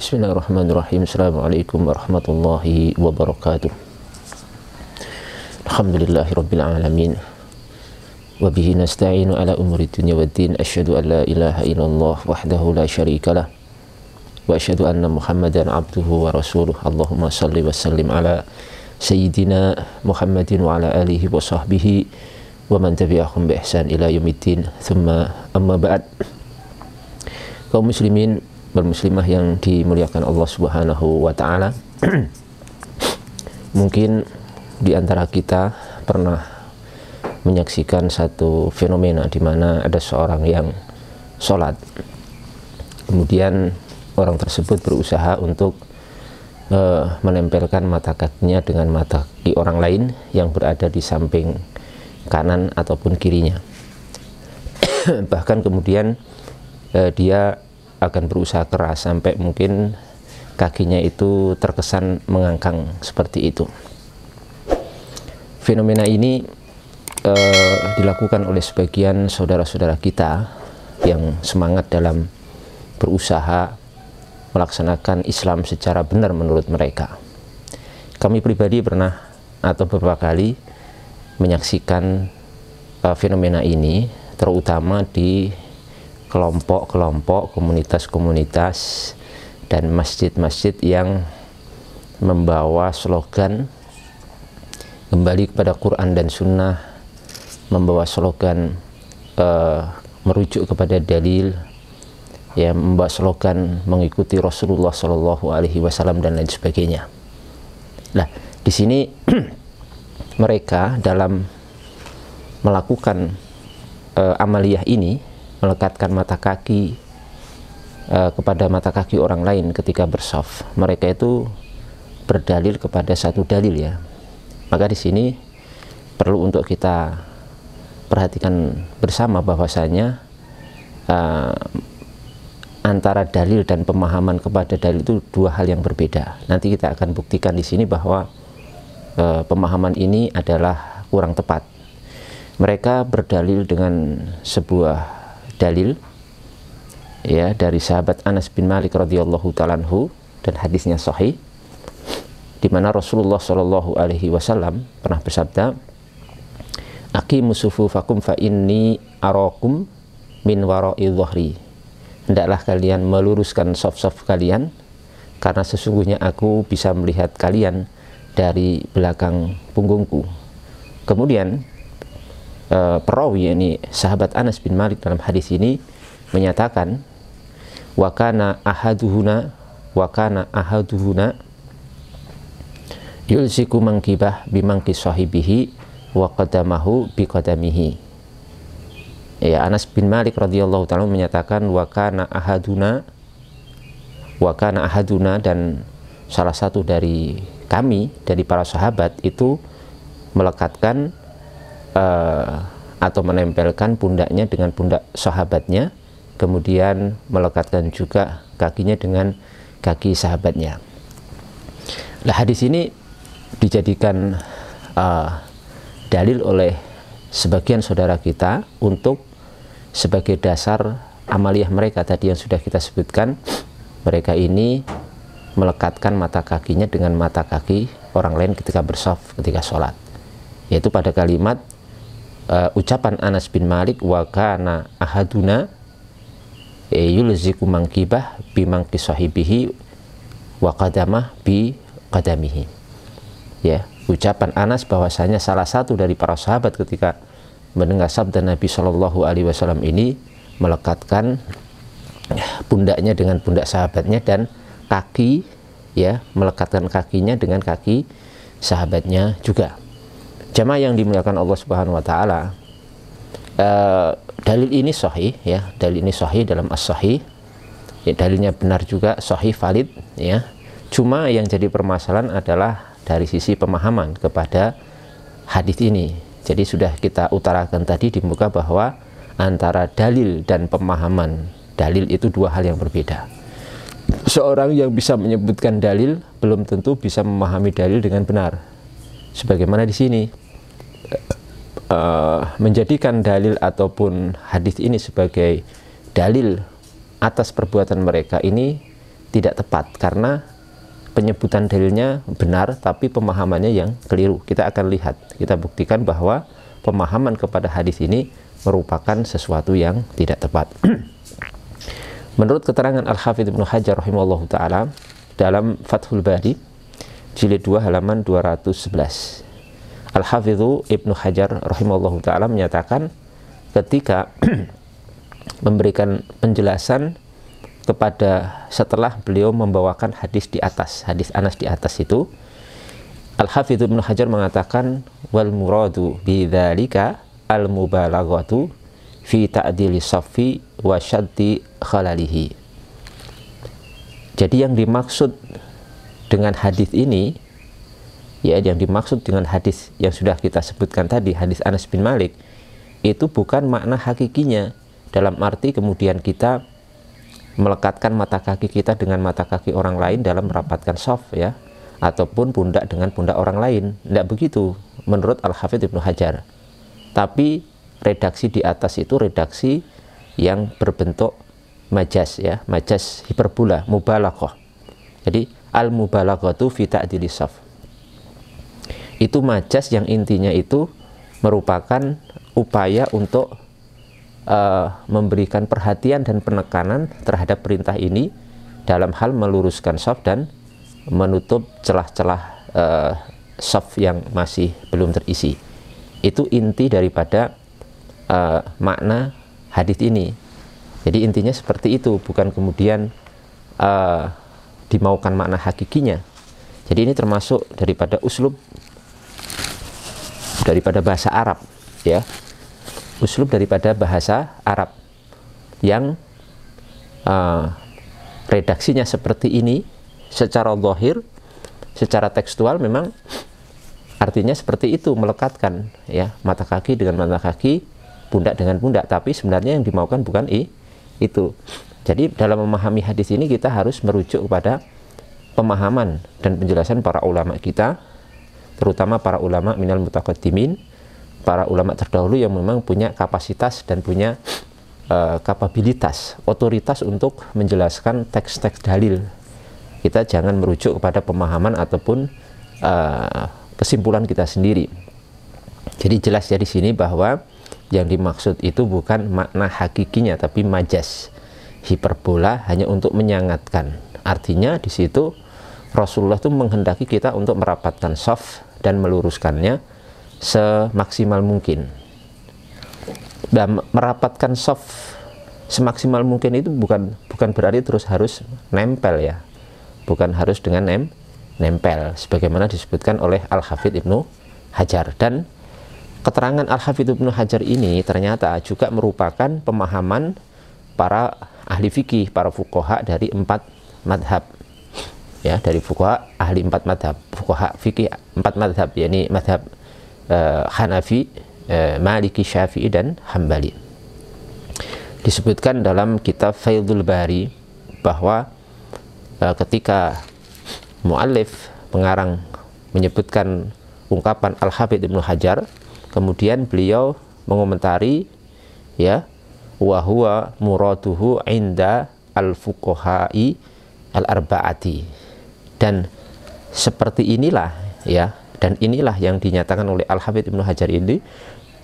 بسم الله الرحمن الرحيم السلام عليكم ورحمة الله وبركاته الحمد لله رب العالمين وبه نستعين على أمور الدنيا والدين أشهد أن لا إله إلا الله وحده لا شريك له وأشهد أن محمدا عبده ورسوله اللهم صل وسلم على سيدنا محمد وعلى آله وصحبه ومن تبعهم بإحسان إلى يوم الدين ثم أما بعد kaum muslimin bermuslimah yang dimuliakan Allah Subhanahu wa taala. Mungkin di antara kita pernah menyaksikan satu fenomena di mana ada seorang yang sholat kemudian orang tersebut berusaha untuk uh, menempelkan mata kakinya dengan mata di orang lain yang berada di samping kanan ataupun kirinya bahkan kemudian eh, dia akan berusaha keras sampai mungkin kakinya itu terkesan mengangkang seperti itu. Fenomena ini e, dilakukan oleh sebagian saudara-saudara kita yang semangat dalam berusaha melaksanakan Islam secara benar menurut mereka. Kami pribadi pernah atau beberapa kali menyaksikan e, fenomena ini terutama di kelompok-kelompok, komunitas-komunitas, dan masjid-masjid yang membawa slogan kembali kepada Quran dan Sunnah, membawa slogan uh, merujuk kepada dalil, ya membawa slogan mengikuti Rasulullah Shallallahu Alaihi Wasallam dan lain sebagainya. Nah, di sini mereka dalam melakukan uh, amaliyah ini melekatkan mata kaki uh, kepada mata kaki orang lain ketika bersof, Mereka itu berdalil kepada satu dalil ya. Maka di sini perlu untuk kita perhatikan bersama bahwasanya uh, antara dalil dan pemahaman kepada dalil itu dua hal yang berbeda. Nanti kita akan buktikan di sini bahwa uh, pemahaman ini adalah kurang tepat. Mereka berdalil dengan sebuah dalil ya dari sahabat Anas bin Malik radhiyallahu talanhu dan hadisnya sahih di mana Rasulullah Shallallahu Alaihi Wasallam pernah bersabda Aqimu fakum fa inni arakum min wara'i dhahri Hendaklah kalian meluruskan saf-saf kalian karena sesungguhnya aku bisa melihat kalian dari belakang punggungku. Kemudian Eh, perawi yakni sahabat Anas bin Malik dalam hadis ini menyatakan wa kana ahaduhuna wa kana ahaduhuna yulsiku mangkibah bimangki sahibihi wa qadamahu bi ya Anas bin Malik radhiyallahu taala menyatakan wa kana ahaduna wa kana ahaduna dan salah satu dari kami dari para sahabat itu melekatkan Eh, atau menempelkan pundaknya dengan pundak sahabatnya kemudian melekatkan juga kakinya dengan kaki sahabatnya nah hadis ini dijadikan uh, dalil oleh sebagian saudara kita untuk sebagai dasar amaliah mereka tadi yang sudah kita sebutkan mereka ini melekatkan mata kakinya dengan mata kaki orang lain ketika bersaf ketika sholat yaitu pada kalimat uh, ucapan Anas bin Malik wa kana ahaduna e yulziku mangkibah bi mangki sahibihi wa qadamah bi qadamihi ya ucapan Anas bahwasanya salah satu dari para sahabat ketika mendengar sabda Nabi Shallallahu alaihi wasallam ini melekatkan pundaknya dengan pundak sahabatnya dan kaki ya melekatkan kakinya dengan kaki sahabatnya juga Jamaah yang dimuliakan Allah Subhanahu wa taala. Uh, dalil ini sahih ya, dalil ini sahih dalam as-sahih. Ya, dalilnya benar juga, sahih valid ya. Cuma yang jadi permasalahan adalah dari sisi pemahaman kepada hadis ini. Jadi sudah kita utarakan tadi di muka bahwa antara dalil dan pemahaman dalil itu dua hal yang berbeda. Seorang yang bisa menyebutkan dalil belum tentu bisa memahami dalil dengan benar sebagaimana di sini uh, menjadikan dalil ataupun hadis ini sebagai dalil atas perbuatan mereka ini tidak tepat karena penyebutan dalilnya benar tapi pemahamannya yang keliru. Kita akan lihat, kita buktikan bahwa pemahaman kepada hadis ini merupakan sesuatu yang tidak tepat. Menurut keterangan Al-Hafidh Ibnu Hajar rahimahullah taala dalam Fathul Bari jilid 2 halaman 211. Al-Hafidhu Ibnu Hajar rahimahullah taala menyatakan ketika memberikan penjelasan kepada setelah beliau membawakan hadis di atas, hadis Anas di atas itu Al-Hafidhu Ibnu Hajar mengatakan wal muradu bidzalika al mubalaghatu fi ta'dili safi wa syaddi khalalihi. Jadi yang dimaksud dengan hadis ini ya yang dimaksud dengan hadis yang sudah kita sebutkan tadi hadis Anas bin Malik itu bukan makna hakikinya dalam arti kemudian kita melekatkan mata kaki kita dengan mata kaki orang lain dalam merapatkan soft ya ataupun pundak dengan pundak orang lain tidak begitu menurut al hafidh ibnu hajar tapi redaksi di atas itu redaksi yang berbentuk majas ya majas hiperbola mubalaghah jadi al mubalaghatu fi ta'dili saf. Itu majas yang intinya itu merupakan upaya untuk uh, memberikan perhatian dan penekanan terhadap perintah ini dalam hal meluruskan saf dan menutup celah-celah uh, saf yang masih belum terisi. Itu inti daripada uh, makna hadis ini. Jadi intinya seperti itu, bukan kemudian uh, dimaukan makna hakikinya. Jadi ini termasuk daripada uslub daripada bahasa Arab, ya. Uslub daripada bahasa Arab yang uh, redaksinya seperti ini secara zahir, secara tekstual memang artinya seperti itu melekatkan ya mata kaki dengan mata kaki, pundak dengan pundak, tapi sebenarnya yang dimaukan bukan i, itu. Jadi dalam memahami hadis ini kita harus merujuk kepada pemahaman dan penjelasan para ulama kita, terutama para ulama minal mutaqaddimin, para ulama terdahulu yang memang punya kapasitas dan punya uh, kapabilitas, otoritas untuk menjelaskan teks-teks dalil. Kita jangan merujuk kepada pemahaman ataupun uh, kesimpulan kita sendiri. Jadi jelas ya di sini bahwa yang dimaksud itu bukan makna hakikinya tapi majas hiperbola hanya untuk menyangatkan. Artinya di situ Rasulullah itu menghendaki kita untuk merapatkan soft dan meluruskannya semaksimal mungkin. Dan merapatkan soft semaksimal mungkin itu bukan bukan berarti terus harus nempel ya. Bukan harus dengan nem, nempel sebagaimana disebutkan oleh Al-Hafidz Ibnu Hajar dan keterangan Al-Hafidz Ibnu Hajar ini ternyata juga merupakan pemahaman para ahli fikih para fukoha dari empat madhab ya dari fukoha ahli empat madhab fukoha fikih empat madhab yakni madhab uh, Hanafi uh, Maliki Syafi'i dan Hambali disebutkan dalam kitab Faidul Bari bahwa uh, ketika muallif pengarang menyebutkan ungkapan Al Habib Ibnu Hajar kemudian beliau mengomentari ya wa huwa muraduhu inda al-fuqaha'i al-arba'ati. Dan seperti inilah ya, dan inilah yang dinyatakan oleh al habib Ibnu Hajar ini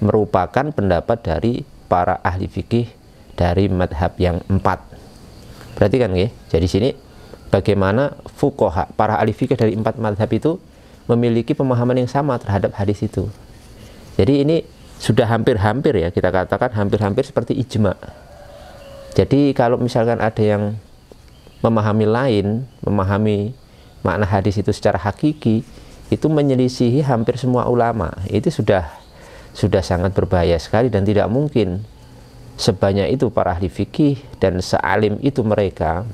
merupakan pendapat dari para ahli fikih dari madhab yang empat. perhatikan kan ya? Jadi sini bagaimana fukoha, para ahli fikih dari empat madhab itu memiliki pemahaman yang sama terhadap hadis itu. Jadi ini sudah hampir-hampir ya kita katakan hampir-hampir seperti ijma. Jadi kalau misalkan ada yang memahami lain, memahami makna hadis itu secara hakiki, itu menyelisihi hampir semua ulama. Itu sudah sudah sangat berbahaya sekali dan tidak mungkin sebanyak itu para ahli fikih dan sealim itu mereka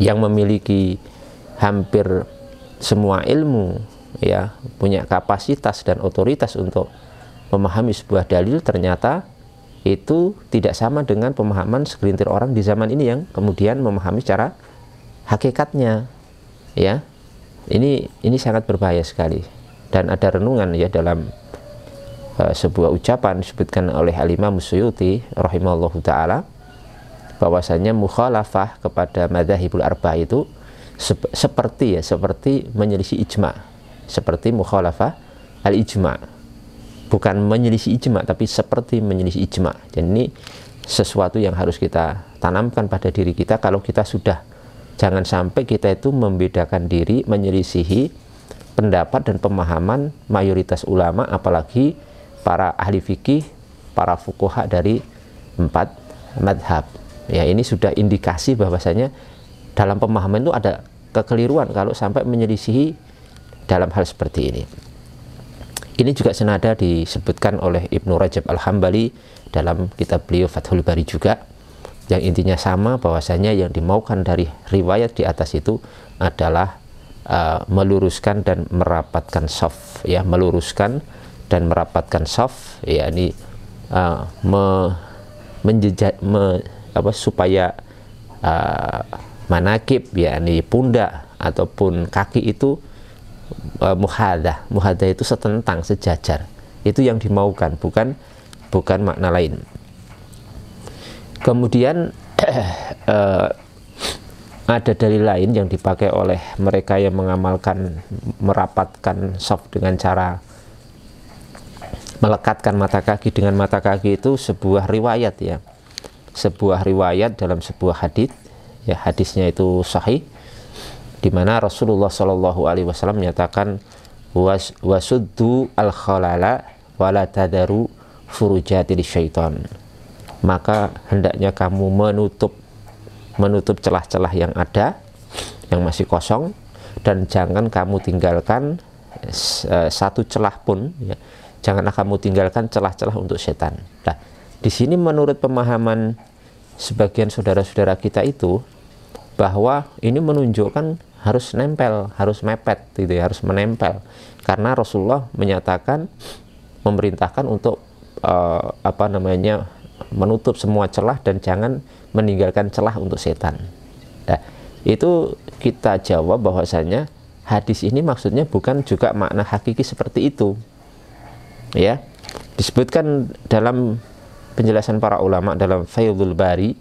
yang memiliki hampir semua ilmu ya punya kapasitas dan otoritas untuk memahami sebuah dalil ternyata itu tidak sama dengan pemahaman segelintir orang di zaman ini yang kemudian memahami secara hakikatnya ya ini ini sangat berbahaya sekali dan ada renungan ya dalam uh, sebuah ucapan disebutkan oleh Alimah Musyuti rahimahullahu taala bahwasanya mukhalafah kepada madzhabul arba itu sep seperti ya seperti menyelisih ijma seperti mukhalafah al ijma bukan menyelisih ijma tapi seperti menyelisih ijma. Jadi ini sesuatu yang harus kita tanamkan pada diri kita kalau kita sudah jangan sampai kita itu membedakan diri menyelisihi pendapat dan pemahaman mayoritas ulama apalagi para ahli fikih, para fukuha dari empat madhab. Ya ini sudah indikasi bahwasanya dalam pemahaman itu ada kekeliruan kalau sampai menyelisihi dalam hal seperti ini. Ini juga senada disebutkan oleh Ibnu Rajab Al-Hambali dalam kitab beliau Fathul Bari juga yang intinya sama bahwasanya yang dimaukan dari riwayat di atas itu adalah uh, meluruskan dan merapatkan saf ya meluruskan dan merapatkan saf ya ini uh, me, menjejak me, apa supaya uh, manakib ya ini pundak ataupun kaki itu uh, eh, muhadah. Muhadah itu setentang, sejajar. Itu yang dimaukan, bukan bukan makna lain. Kemudian eh, ada dari lain yang dipakai oleh mereka yang mengamalkan merapatkan soft dengan cara melekatkan mata kaki dengan mata kaki itu sebuah riwayat ya sebuah riwayat dalam sebuah hadis ya hadisnya itu sahih di mana Rasulullah Shallallahu Alaihi Wasallam menyatakan Was, wasuddu al khalala walatadaru tadaru furujati syaiton maka hendaknya kamu menutup menutup celah-celah yang ada yang masih kosong dan jangan kamu tinggalkan uh, satu celah pun ya. janganlah kamu tinggalkan celah-celah untuk setan nah di sini menurut pemahaman sebagian saudara-saudara kita itu bahwa ini menunjukkan harus nempel, harus mepet gitu ya, harus menempel. Karena Rasulullah menyatakan memerintahkan untuk uh, apa namanya menutup semua celah dan jangan meninggalkan celah untuk setan. Nah, itu kita jawab bahwasanya hadis ini maksudnya bukan juga makna hakiki seperti itu. Ya. Disebutkan dalam penjelasan para ulama dalam Faidul Bari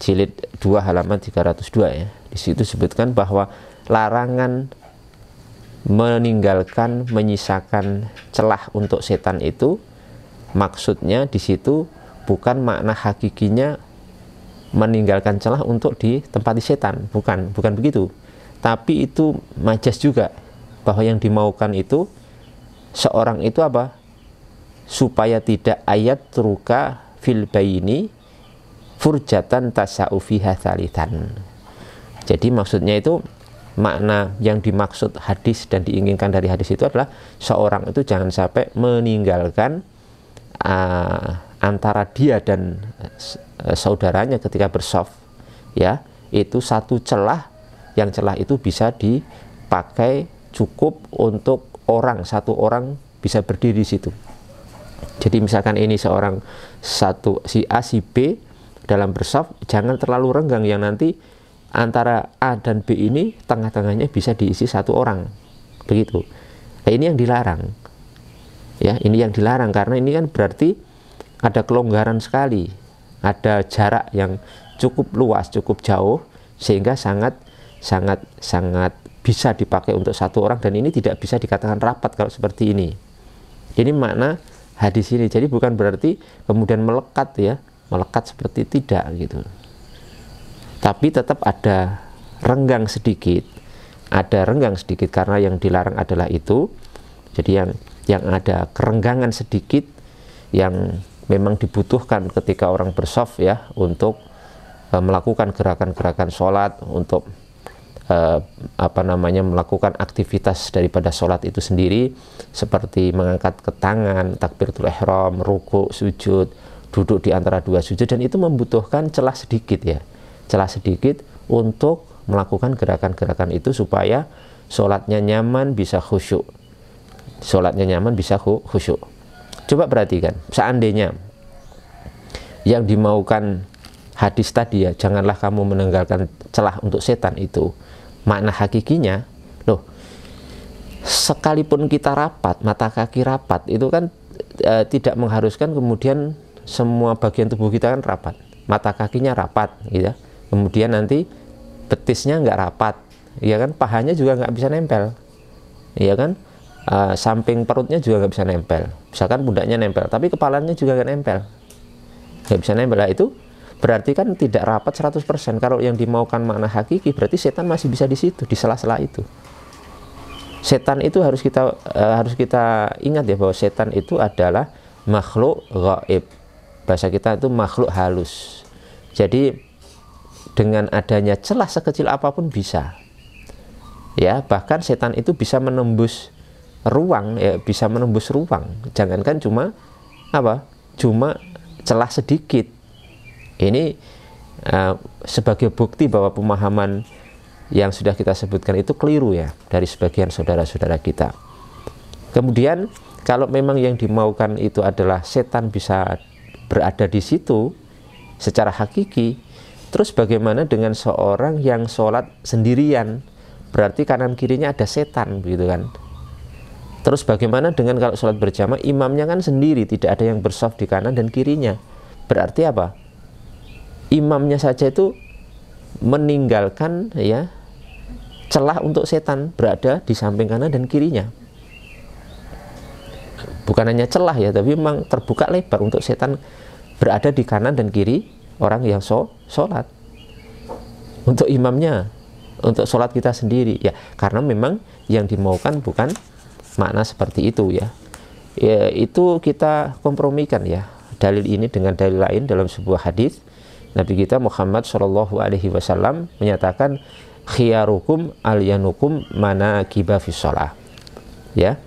jilid 2 halaman 302 ya. Di situ disebutkan bahwa larangan meninggalkan menyisakan celah untuk setan itu maksudnya di situ bukan makna hakikinya meninggalkan celah untuk di tempat di setan bukan bukan begitu tapi itu majas juga bahwa yang dimaukan itu seorang itu apa supaya tidak ayat teruka fil ini furjatan tasaufiha thalithan jadi maksudnya itu makna yang dimaksud hadis dan diinginkan dari hadis itu adalah seorang itu jangan sampai meninggalkan uh, antara dia dan eh, saudaranya ketika bersof, ya itu satu celah yang celah itu bisa dipakai cukup untuk orang satu orang bisa berdiri di situ jadi misalkan ini seorang satu si A si B dalam bersof jangan terlalu renggang yang nanti antara A dan B ini tengah-tengahnya bisa diisi satu orang begitu nah, ini yang dilarang ya ini yang dilarang karena ini kan berarti ada kelonggaran sekali ada jarak yang cukup luas cukup jauh sehingga sangat sangat sangat bisa dipakai untuk satu orang dan ini tidak bisa dikatakan rapat kalau seperti ini ini makna hadis ini jadi bukan berarti kemudian melekat ya melekat seperti tidak gitu tapi tetap ada renggang sedikit ada renggang sedikit karena yang dilarang adalah itu jadi yang yang ada kerenggangan sedikit yang memang dibutuhkan ketika orang bersaf ya untuk e, melakukan gerakan-gerakan sholat untuk e, apa namanya melakukan aktivitas daripada sholat itu sendiri seperti mengangkat ke tangan takbiratul ihram ruku sujud duduk di antara dua sujud dan itu membutuhkan celah sedikit ya celah sedikit untuk melakukan gerakan-gerakan itu supaya sholatnya nyaman bisa khusyuk sholatnya nyaman bisa khusyuk coba perhatikan seandainya yang dimaukan hadis tadi ya janganlah kamu meninggalkan celah untuk setan itu makna hakikinya loh sekalipun kita rapat mata kaki rapat itu kan e, tidak mengharuskan kemudian semua bagian tubuh kita kan rapat mata kakinya rapat gitu ya kemudian nanti betisnya nggak rapat ya kan pahanya juga nggak bisa nempel ya kan uh, samping perutnya juga nggak bisa nempel misalkan pundaknya nempel tapi kepalanya juga nggak nempel nggak bisa nempel lah itu berarti kan tidak rapat 100% kalau yang dimaukan makna hakiki berarti setan masih bisa di situ di sela-sela itu setan itu harus kita uh, harus kita ingat ya bahwa setan itu adalah makhluk gaib bahasa kita itu makhluk halus jadi dengan adanya celah sekecil apapun bisa. Ya, bahkan setan itu bisa menembus ruang, ya bisa menembus ruang. Jangankan cuma apa? Cuma celah sedikit. Ini uh, sebagai bukti bahwa pemahaman yang sudah kita sebutkan itu keliru ya dari sebagian saudara-saudara kita. Kemudian kalau memang yang dimaukan itu adalah setan bisa berada di situ secara hakiki, Terus bagaimana dengan seorang yang sholat sendirian? Berarti kanan kirinya ada setan begitu kan? Terus bagaimana dengan kalau sholat berjamaah imamnya kan sendiri tidak ada yang bersaf di kanan dan kirinya? Berarti apa? Imamnya saja itu meninggalkan ya celah untuk setan berada di samping kanan dan kirinya. Bukan hanya celah ya, tapi memang terbuka lebar untuk setan berada di kanan dan kiri orang yang so, sholat untuk imamnya untuk sholat kita sendiri ya karena memang yang dimaukan bukan makna seperti itu ya ya itu kita kompromikan ya dalil ini dengan dalil lain dalam sebuah hadis Nabi kita Muhammad Shallallahu Alaihi Wasallam menyatakan khiyarukum alyanukum mana kibah fi sholat ya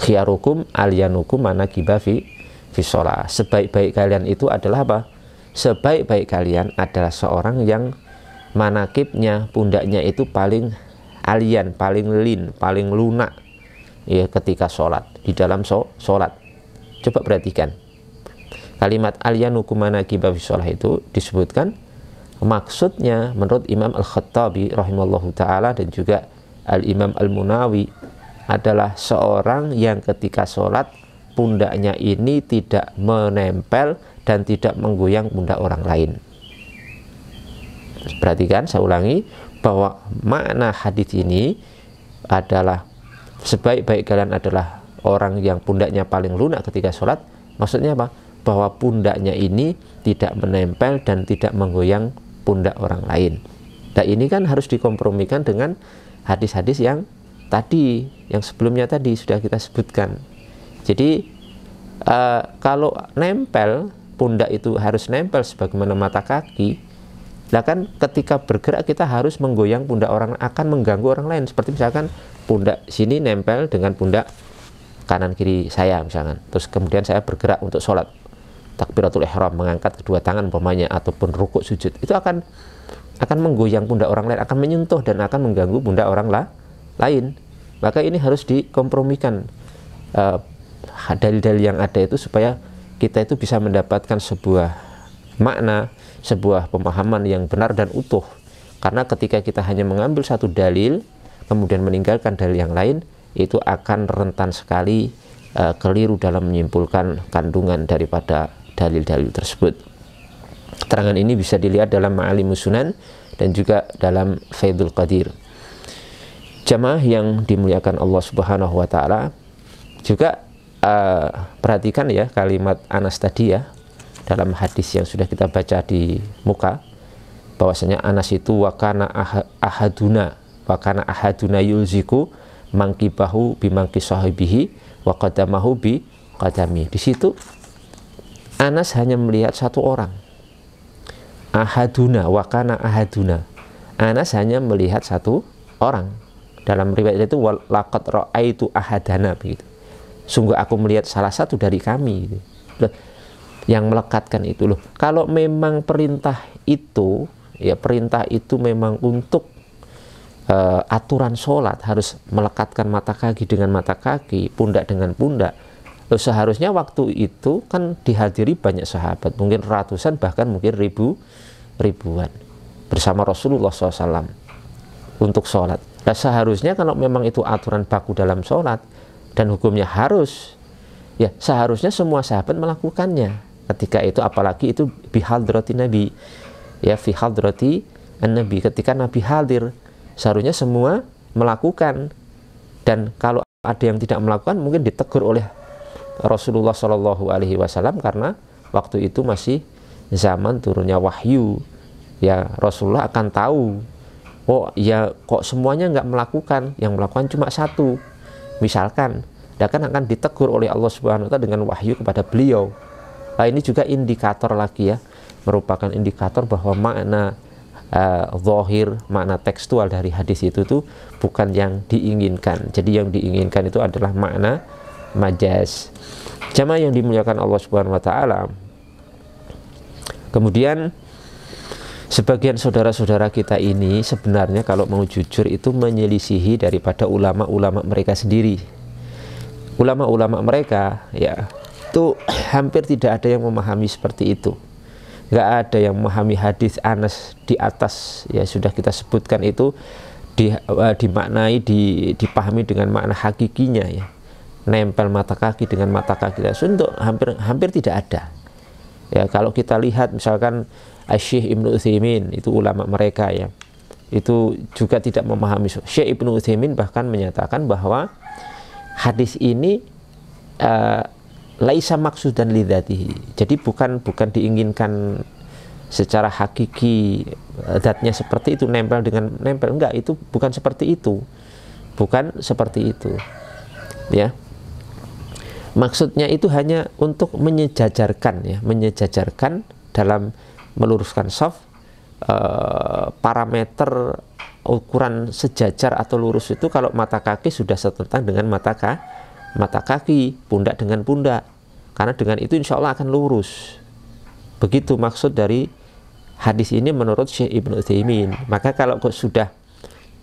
khiyarukum alyanukum mana kibah fi, fi sebaik-baik kalian itu adalah apa sebaik-baik kalian adalah seorang yang manakibnya pundaknya itu paling alian, paling lin, paling lunak ya ketika sholat di dalam so, sholat. Coba perhatikan kalimat alian hukumana kibab sholat itu disebutkan maksudnya menurut Imam Al-Khattabi rahimallahu taala dan juga Al-Imam Al-Munawi adalah seorang yang ketika sholat pundaknya ini tidak menempel dan tidak menggoyang pundak orang lain. Perhatikan, saya ulangi bahwa makna hadis ini adalah sebaik-baik kalian adalah orang yang pundaknya paling lunak ketika sholat. Maksudnya apa? Bahwa pundaknya ini tidak menempel dan tidak menggoyang pundak orang lain. Nah ini kan harus dikompromikan dengan hadis-hadis yang tadi, yang sebelumnya tadi sudah kita sebutkan. Jadi uh, kalau nempel pundak itu harus nempel sebagaimana mata kaki lah kan ketika bergerak kita harus menggoyang pundak orang akan mengganggu orang lain seperti misalkan pundak sini nempel dengan pundak kanan kiri saya misalkan terus kemudian saya bergerak untuk sholat takbiratul ihram mengangkat kedua tangan umpamanya ataupun rukuk sujud itu akan akan menggoyang pundak orang lain akan menyentuh dan akan mengganggu pundak orang la lain maka ini harus dikompromikan uh, eh, dalil -dalil yang ada itu supaya kita itu bisa mendapatkan sebuah makna, sebuah pemahaman yang benar dan utuh. Karena ketika kita hanya mengambil satu dalil, kemudian meninggalkan dalil yang lain, itu akan rentan sekali uh, keliru dalam menyimpulkan kandungan daripada dalil-dalil tersebut. Keterangan ini bisa dilihat dalam Ma'alimus Sunan dan juga dalam Faidul Qadir. Jamaah yang dimuliakan Allah Subhanahu wa taala juga uh, perhatikan ya kalimat Anas tadi ya dalam hadis yang sudah kita baca di muka bahwasanya Anas itu wakana ah ahaduna wakana ahaduna yulziku mangkibahu bimangki sahibihi wakadamahu bi kadami di situ Anas hanya melihat satu orang ahaduna wakana ahaduna Anas hanya melihat satu orang dalam riwayat itu walakot ro'aitu ahadana begitu sungguh aku melihat salah satu dari kami gitu. Loh, yang melekatkan itu loh. Kalau memang perintah itu ya perintah itu memang untuk uh, aturan sholat harus melekatkan mata kaki dengan mata kaki, pundak dengan pundak. Loh, seharusnya waktu itu kan dihadiri banyak sahabat, mungkin ratusan bahkan mungkin ribu ribuan bersama Rasulullah SAW untuk sholat. Nah, seharusnya kalau memang itu aturan baku dalam sholat, dan hukumnya harus ya seharusnya semua sahabat melakukannya ketika itu apalagi itu droti nabi ya bihal droti nabi ketika nabi hadir seharusnya semua melakukan dan kalau ada yang tidak melakukan mungkin ditegur oleh Rasulullah Shallallahu Alaihi Wasallam karena waktu itu masih zaman turunnya wahyu ya Rasulullah akan tahu oh ya kok semuanya nggak melakukan yang melakukan cuma satu misalkan dia kan akan ditegur oleh Allah Subhanahu wa taala dengan wahyu kepada beliau. Nah, ini juga indikator lagi ya, merupakan indikator bahwa makna uh, makna tekstual dari hadis itu tuh bukan yang diinginkan. Jadi yang diinginkan itu adalah makna majas. Jamaah yang dimuliakan Allah Subhanahu wa taala. Kemudian Sebagian saudara-saudara kita ini sebenarnya kalau mau jujur itu menyelisihi daripada ulama-ulama mereka sendiri. Ulama-ulama mereka ya itu hampir tidak ada yang memahami seperti itu. Nggak ada yang memahami hadis Anas di atas ya sudah kita sebutkan itu di, uh, dimaknai di, dipahami dengan makna hakikinya ya nempel mata kaki dengan mata kaki ya, untuk hampir hampir tidak ada ya kalau kita lihat misalkan Syekh Ibnu Utsaimin itu ulama mereka ya itu juga tidak memahami Syekh Ibnu Utsaimin bahkan menyatakan bahwa hadis ini uh, laisa maksud dan lidatihi jadi bukan bukan diinginkan secara hakiki datnya eh, seperti itu nempel dengan nempel enggak itu bukan seperti itu bukan seperti itu ya maksudnya itu hanya untuk menyejajarkan ya menyejajarkan dalam meluruskan saf uh, eh, parameter ukuran sejajar atau lurus itu kalau mata kaki sudah setentang dengan mata kaki mata kaki pundak dengan pundak karena dengan itu insya Allah akan lurus begitu maksud dari hadis ini menurut Syekh Ibn Utsaimin maka kalau sudah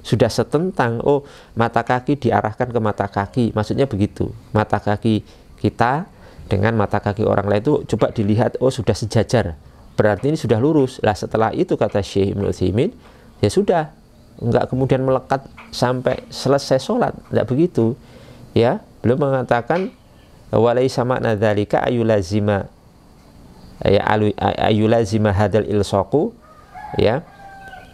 sudah setentang oh mata kaki diarahkan ke mata kaki maksudnya begitu mata kaki kita dengan mata kaki orang lain itu coba dilihat oh sudah sejajar berarti ini sudah lurus lah setelah itu kata Syekh Ibnu Utsaimin ya sudah enggak kemudian melekat sampai selesai sholat enggak begitu ya belum mengatakan walai sama nadzalika ayulazima ya ayulazima hadal ilsoku ya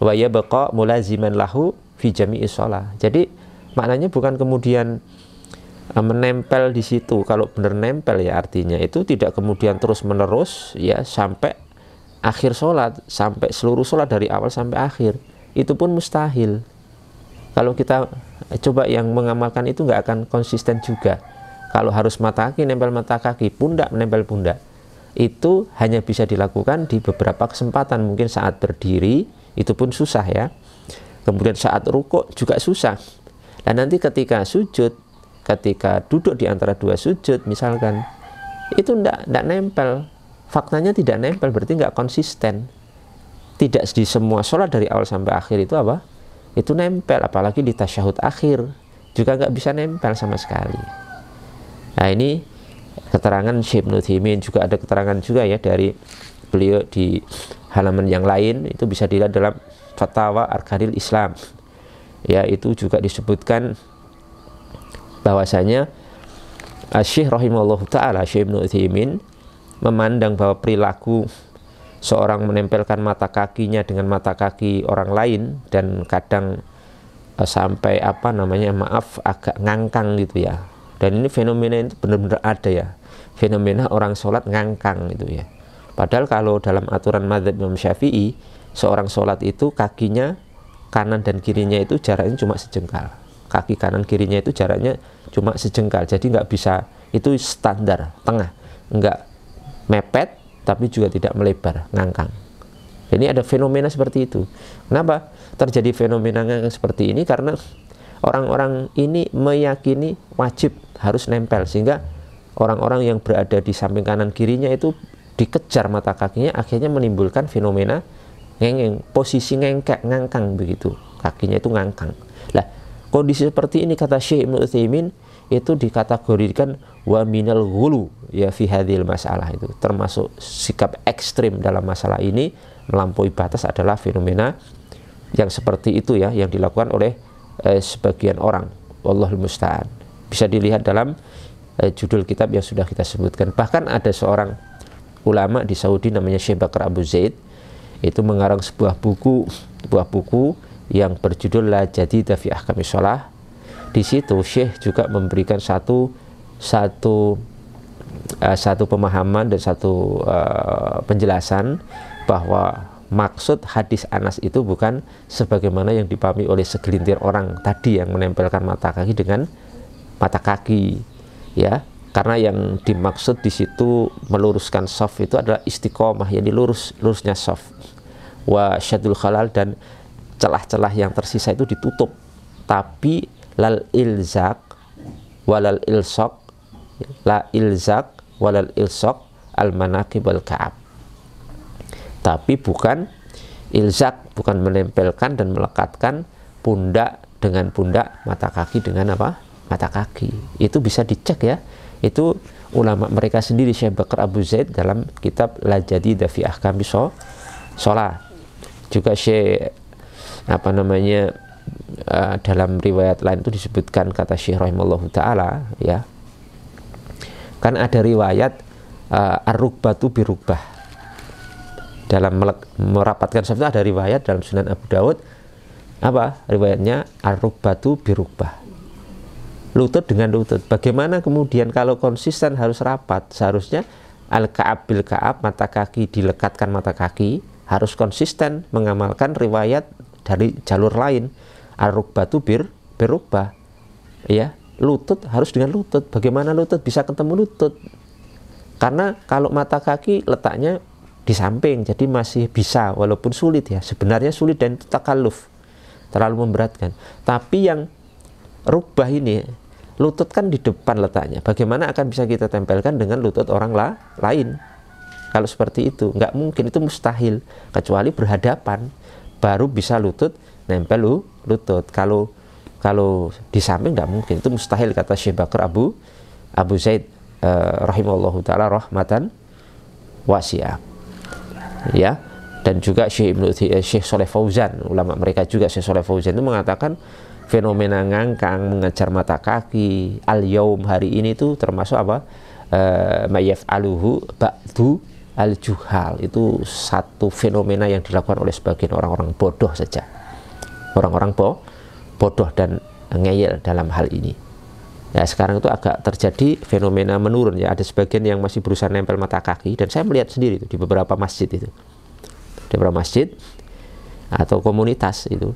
wa yabqa mulaziman lahu fi jami'i sholat jadi maknanya bukan kemudian e, menempel di situ kalau benar nempel ya artinya itu tidak kemudian terus menerus ya sampai akhir sholat sampai seluruh sholat dari awal sampai akhir itu pun mustahil kalau kita eh, coba yang mengamalkan itu nggak akan konsisten juga kalau harus mata kaki nempel mata kaki pundak menempel pundak itu hanya bisa dilakukan di beberapa kesempatan mungkin saat berdiri itu pun susah ya kemudian saat rukuk juga susah dan nanti ketika sujud ketika duduk di antara dua sujud misalkan itu ndak ndak nempel faktanya tidak nempel berarti nggak konsisten tidak di semua sholat dari awal sampai akhir itu apa itu nempel apalagi di tasyahud akhir juga nggak bisa nempel sama sekali nah ini keterangan Syekh Nuthimin juga ada keterangan juga ya dari beliau di halaman yang lain itu bisa dilihat dalam fatwa Arkadil Islam ya itu juga disebutkan bahwasanya Syekh rahimahullah taala Syekh Ibnu memandang bahwa perilaku seorang menempelkan mata kakinya dengan mata kaki orang lain dan kadang uh, sampai apa namanya maaf agak ngangkang gitu ya dan ini fenomena itu benar-benar ada ya fenomena orang sholat ngangkang gitu ya padahal kalau dalam aturan madhab Imam Syafi'i seorang sholat itu kakinya kanan dan kirinya itu jaraknya cuma sejengkal kaki kanan kirinya itu jaraknya cuma sejengkal jadi nggak bisa itu standar tengah nggak mepet tapi juga tidak melebar, ngangkang. Ini ada fenomena seperti itu. Kenapa terjadi fenomena ngangkang seperti ini? Karena orang-orang ini meyakini wajib harus nempel sehingga orang-orang yang berada di samping kanan kirinya itu dikejar mata kakinya akhirnya menimbulkan fenomena ngengeng posisi ngengkek ngangkang begitu kakinya itu ngangkang lah kondisi seperti ini kata Syekh Ibnu itu dikategorikan wa minal ghulu ya fi hadhil masalah itu termasuk sikap ekstrim dalam masalah ini melampaui batas adalah fenomena yang seperti itu ya yang dilakukan oleh eh, sebagian orang wallahul musta'an bisa dilihat dalam eh, judul kitab yang sudah kita sebutkan bahkan ada seorang ulama di Saudi namanya Syekh Bakar Abu Zaid itu mengarang sebuah buku sebuah buku yang berjudul La Jadi Dafi Ahkami Sholah di situ Syekh juga memberikan satu satu uh, satu pemahaman dan satu uh, penjelasan bahwa maksud hadis Anas itu bukan sebagaimana yang dipahami oleh segelintir orang tadi yang menempelkan mata kaki dengan mata kaki ya karena yang dimaksud di situ meluruskan soft itu adalah istiqomah yang dilurus lurusnya soft wa syadul khalal dan celah-celah yang tersisa itu ditutup tapi lal ilzak walal ilsok la ilzak walal ilsok al manakib al kaab tapi bukan ilzak bukan menempelkan dan melekatkan pundak dengan pundak mata kaki dengan apa mata kaki itu bisa dicek ya itu ulama mereka sendiri Syekh Bakar Abu Zaid dalam kitab La jadi dafi Ahkami so, Sholah juga Syekh apa namanya uh, dalam riwayat lain itu disebutkan kata Syekh rahimallahu taala ya Kan ada riwayat uh, eh, ar-rukbatu birukbah. Dalam merapatkan sesuatu ada riwayat dalam Sunan Abu Daud apa riwayatnya ar-rukbatu birukbah. Lutut dengan lutut. Bagaimana kemudian kalau konsisten harus rapat seharusnya al-ka'ab bil ka'ab mata kaki dilekatkan mata kaki harus konsisten mengamalkan riwayat dari jalur lain ar-rukbatu bir birukbah. Ya, lutut harus dengan lutut. Bagaimana lutut bisa ketemu lutut? Karena kalau mata kaki letaknya di samping, jadi masih bisa walaupun sulit ya. Sebenarnya sulit dan itu takaluf, Terlalu memberatkan. Tapi yang rubah ini lutut kan di depan letaknya. Bagaimana akan bisa kita tempelkan dengan lutut orang la lain? Kalau seperti itu, nggak mungkin itu mustahil kecuali berhadapan baru bisa lutut nempel lu lutut. Kalau kalau di samping tidak mungkin. Itu mustahil kata Syekh Bakar Abu Abu Zaid uh, eh, rahimallahu taala rahmatan wasiah. Ya. Dan juga Syekh Ibnu eh, Syekh Soleh Fauzan, ulama mereka juga Syekh Soleh Fauzan itu mengatakan fenomena ngangkang, mengejar mata kaki, al yaum hari ini itu termasuk apa? Eh, mayyaf aluhu ba'du al juhal itu satu fenomena yang dilakukan oleh sebagian orang-orang bodoh saja orang-orang boh bodoh dan ngeyel dalam hal ini. Ya, sekarang itu agak terjadi fenomena menurun ya. Ada sebagian yang masih berusaha nempel mata kaki dan saya melihat sendiri itu di beberapa masjid itu. Di beberapa masjid atau komunitas itu.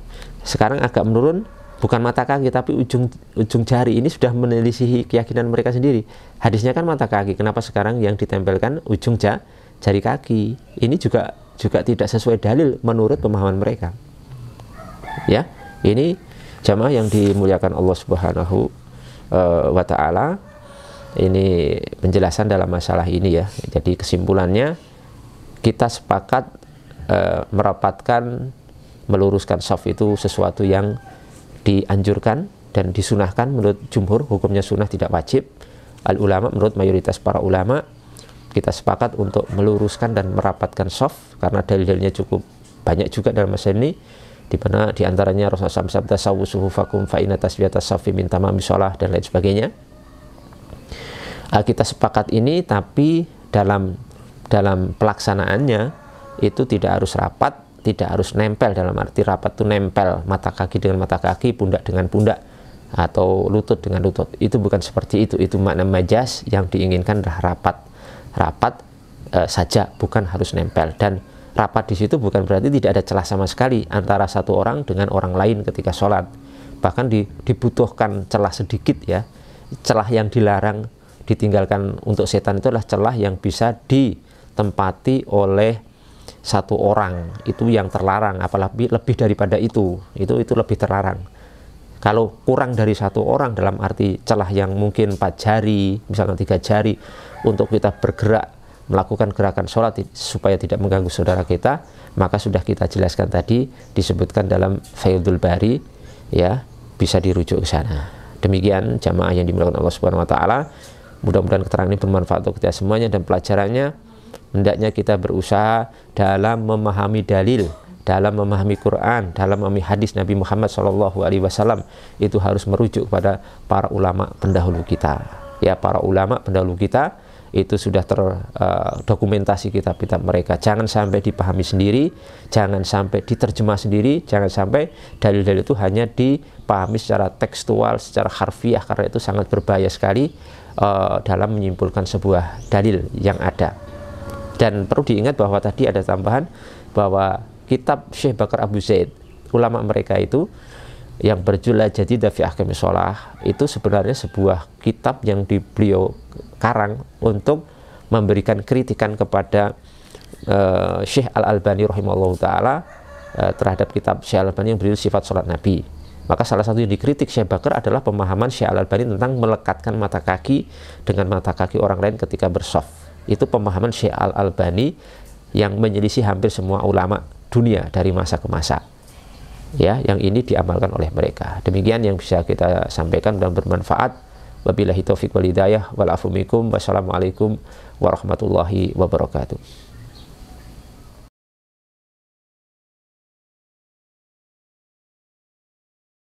Sekarang agak menurun bukan mata kaki tapi ujung ujung jari ini sudah menelisihi keyakinan mereka sendiri. Hadisnya kan mata kaki. Kenapa sekarang yang ditempelkan ujung ja, jari kaki? Ini juga juga tidak sesuai dalil menurut pemahaman mereka. Ya, ini Jamaah yang dimuliakan Allah Subhanahu eh, wa taala. Ini penjelasan dalam masalah ini ya. Jadi kesimpulannya kita sepakat e, merapatkan meluruskan saf itu sesuatu yang dianjurkan dan disunahkan menurut jumhur hukumnya sunnah tidak wajib al ulama menurut mayoritas para ulama kita sepakat untuk meluruskan dan merapatkan soft karena dalil-dalilnya cukup banyak juga dalam masalah ini di mana di antaranya Rasulullah SAW sabda sawusuhu fakum fa'ina tasbiyatas safi min tamami sholah dan lain sebagainya ah, kita sepakat ini tapi dalam dalam pelaksanaannya itu tidak harus rapat tidak harus nempel dalam arti rapat itu nempel mata kaki dengan mata kaki pundak dengan pundak atau lutut dengan lutut itu bukan seperti itu itu makna majas yang diinginkan adalah rapat rapat eh, saja bukan harus nempel dan rapat di situ bukan berarti tidak ada celah sama sekali antara satu orang dengan orang lain ketika sholat. Bahkan di, dibutuhkan celah sedikit ya, celah yang dilarang ditinggalkan untuk setan itu adalah celah yang bisa ditempati oleh satu orang itu yang terlarang apalagi lebih daripada itu itu itu lebih terlarang kalau kurang dari satu orang dalam arti celah yang mungkin empat jari misalnya tiga jari untuk kita bergerak melakukan gerakan sholat supaya tidak mengganggu saudara kita maka sudah kita jelaskan tadi disebutkan dalam Faidul Bari ya bisa dirujuk ke sana demikian jamaah yang dimuliakan Allah Subhanahu Wa Taala mudah-mudahan keterangan ini bermanfaat untuk kita semuanya dan pelajarannya hendaknya kita berusaha dalam memahami dalil dalam memahami Quran, dalam memahami hadis Nabi Muhammad Shallallahu Alaihi Wasallam itu harus merujuk kepada para ulama pendahulu kita. Ya para ulama pendahulu kita itu sudah terdokumentasi eh, uh, kitab-kitab mereka. Jangan sampai dipahami sendiri, jangan sampai diterjemah sendiri, jangan sampai dalil-dalil itu hanya dipahami secara tekstual, secara harfiah karena itu sangat berbahaya sekali uh, dalam menyimpulkan sebuah dalil yang ada. Dan perlu diingat bahwa tadi ada tambahan bahwa kitab Syekh Bakar Abu Zaid, ulama mereka itu yang berjulah jadi Dafi Ahkami Sholah itu sebenarnya sebuah kitab yang di beliau karang untuk memberikan kritikan kepada uh, Syekh Al Albani rahimahullah taala uh, terhadap kitab Syekh Al Albani yang berjudul Sifat sholat Nabi. Maka salah satu yang dikritik Syekh Bakar adalah pemahaman Syekh Al Albani tentang melekatkan mata kaki dengan mata kaki orang lain ketika bersof. Itu pemahaman Syekh Al Albani yang menyelisih hampir semua ulama dunia dari masa ke masa. Ya, yang ini diamalkan oleh mereka. Demikian yang bisa kita sampaikan dan bermanfaat. Wabillahi taufiq wal hidayah wal afu minkum. Wassalamualaikum warahmatullahi wabarakatuh.